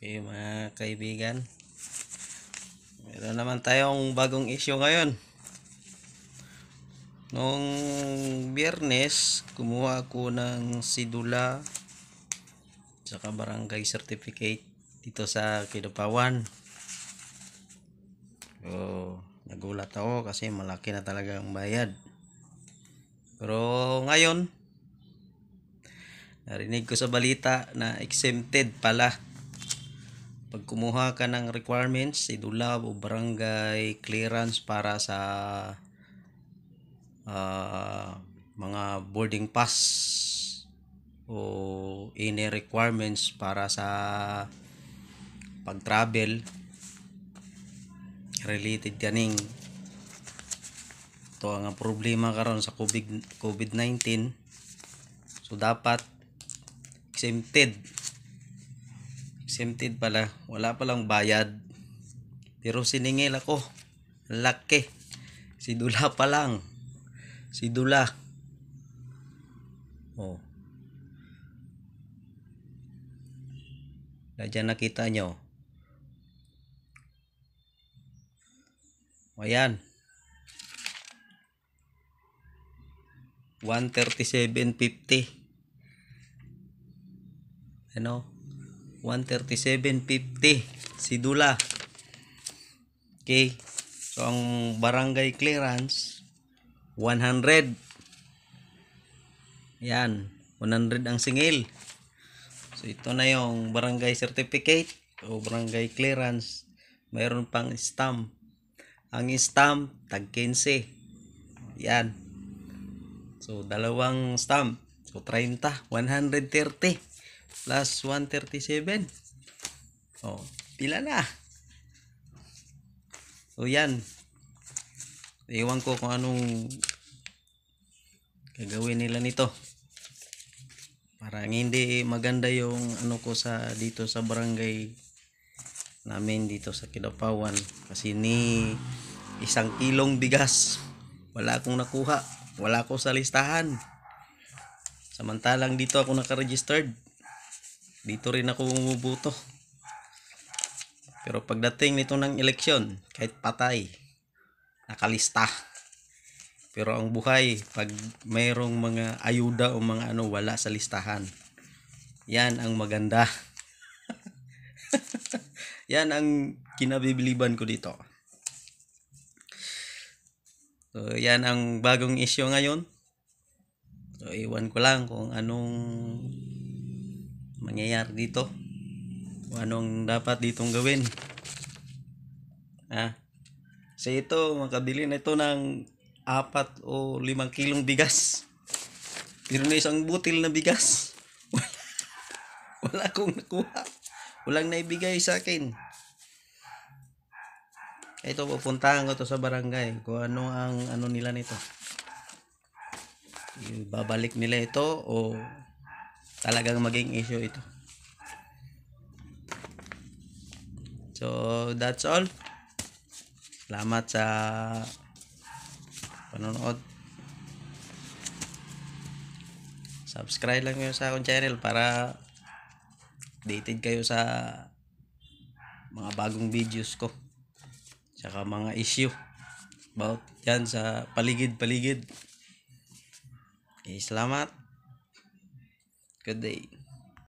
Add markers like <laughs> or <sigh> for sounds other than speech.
Okay mga kaibigan Meron naman tayong bagong issue ngayon Noong biyernes kumuha ako ng sidula Saka barangay certificate dito sa Kidapawan So nagulat ako kasi malaki na talaga ang bayad Pero ngayon Narinig ko sa balita na exempted pala pag kumuha ka ng requirements, idulab o barangay clearance para sa uh, mga boarding pass o any requirements para sa pag-travel related ganing to ang problema karon sa COVID COVID-19 so dapat exempted Exempted pala. Wala palang bayad. Pero siningil ako. Laki. Si Dula pa lang. Si Dula. Oh. Diyan nakita nyo. Ayan. 137.50. Ano? 137.50 sidula okay so ang barangay clearance 100 yan 100 ang singil so ito na yung barangay certificate o barangay clearance mayroon pang stamp ang stamp tag 15 yan so dalawang stamp so 30 130 plus 137. Oh, pila na. So, yan. Iwan ko kung anong gagawin nila nito. Para hindi maganda yung ano ko sa dito sa barangay namin dito sa Kidapawan kasi ni isang kilong bigas wala akong nakuha wala akong sa listahan samantalang dito ako naka-registered dito rin ako umubuto pero pagdating nito ng eleksyon kahit patay nakalista pero ang buhay pag mayroong mga ayuda o mga ano wala sa listahan yan ang maganda <laughs> yan ang kinabibiliban ko dito so yan ang bagong issue ngayon so iwan ko lang kung anong mangyayari dito kung anong dapat ditong gawin ah sa ito makabili na ito ng apat o limang kilong bigas pero na isang butil na bigas <laughs> wala, wala akong nakuha walang naibigay sa akin ito pupuntahan ko to sa barangay kung ano ang ano nila nito babalik nila ito o talagang maging issue ito so that's all salamat sa panonood subscribe lang kayo sa akong channel para dated kayo sa mga bagong videos ko saka mga issue about yan sa paligid-paligid. Okay, eh, salamat. Good day.